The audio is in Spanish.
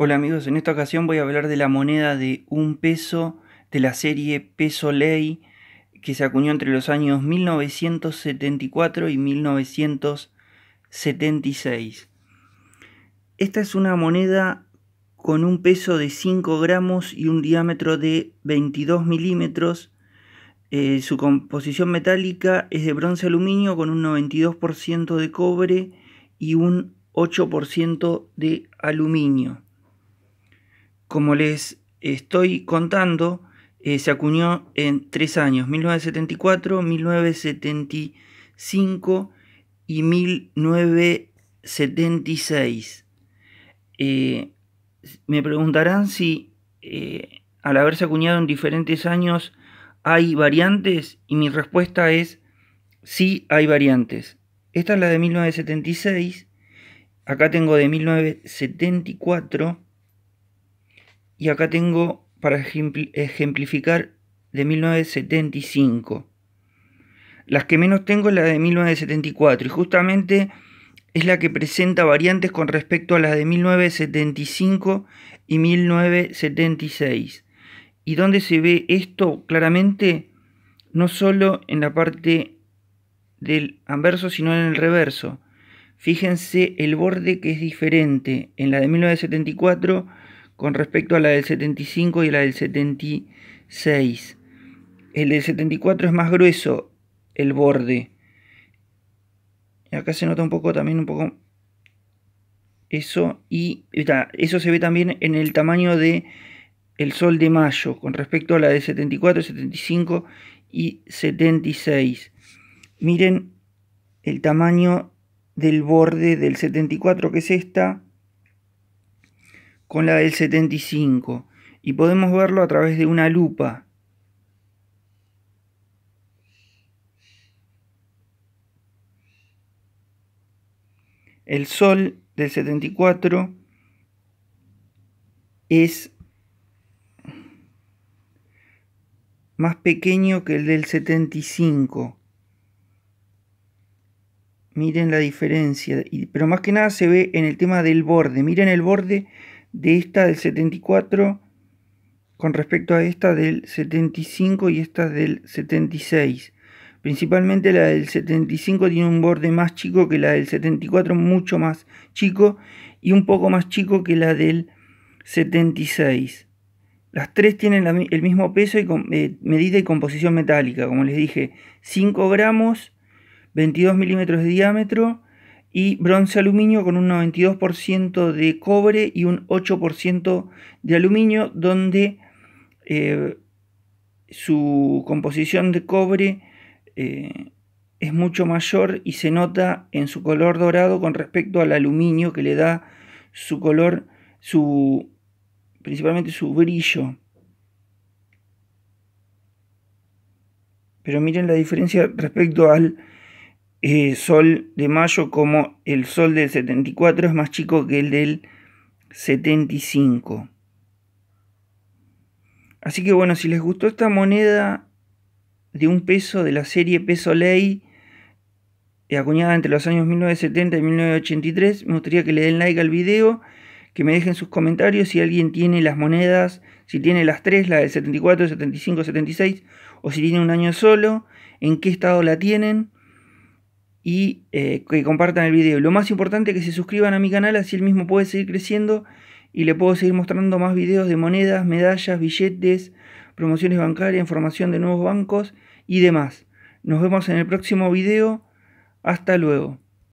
Hola amigos, en esta ocasión voy a hablar de la moneda de un peso de la serie Peso Ley que se acuñó entre los años 1974 y 1976. Esta es una moneda con un peso de 5 gramos y un diámetro de 22 milímetros. Eh, su composición metálica es de bronce aluminio con un 92% de cobre y un 8% de aluminio. Como les estoy contando, eh, se acuñó en tres años, 1974, 1975 y 1976. Eh, me preguntarán si eh, al haberse acuñado en diferentes años hay variantes y mi respuesta es sí hay variantes. Esta es la de 1976, acá tengo de 1974 y acá tengo para ejemplificar de 1975. Las que menos tengo es la de 1974 y justamente es la que presenta variantes con respecto a las de 1975 y 1976. ¿Y donde se ve esto claramente? No solo en la parte del anverso, sino en el reverso. Fíjense el borde que es diferente en la de 1974 con respecto a la del 75 y la del 76. El del 74 es más grueso el borde. acá se nota un poco también un poco eso y eso se ve también en el tamaño de el sol de mayo con respecto a la de 74, 75 y 76. Miren el tamaño del borde del 74 que es esta con la del 75 y podemos verlo a través de una lupa. El sol del 74 es más pequeño que el del 75. Miren la diferencia, pero más que nada se ve en el tema del borde. Miren el borde de esta del 74 con respecto a esta del 75 y esta del 76. Principalmente la del 75 tiene un borde más chico que la del 74, mucho más chico, y un poco más chico que la del 76. Las tres tienen el mismo peso y eh, medida y composición metálica, como les dije, 5 gramos, 22 milímetros de diámetro y bronce-aluminio con un 92% de cobre y un 8% de aluminio, donde eh, su composición de cobre eh, es mucho mayor y se nota en su color dorado con respecto al aluminio que le da su color, su, principalmente su brillo. Pero miren la diferencia respecto al eh, sol de mayo como el sol del 74 es más chico que el del 75. Así que bueno, si les gustó esta moneda de un peso de la serie Peso Ley, eh, acuñada entre los años 1970 y 1983, me gustaría que le den like al video, que me dejen sus comentarios si alguien tiene las monedas, si tiene las tres, la del 74, 75, 76, o si tiene un año solo, en qué estado la tienen y eh, que compartan el video. Lo más importante es que se suscriban a mi canal, así el mismo puede seguir creciendo y le puedo seguir mostrando más videos de monedas, medallas, billetes, promociones bancarias, información de nuevos bancos y demás. Nos vemos en el próximo video. Hasta luego.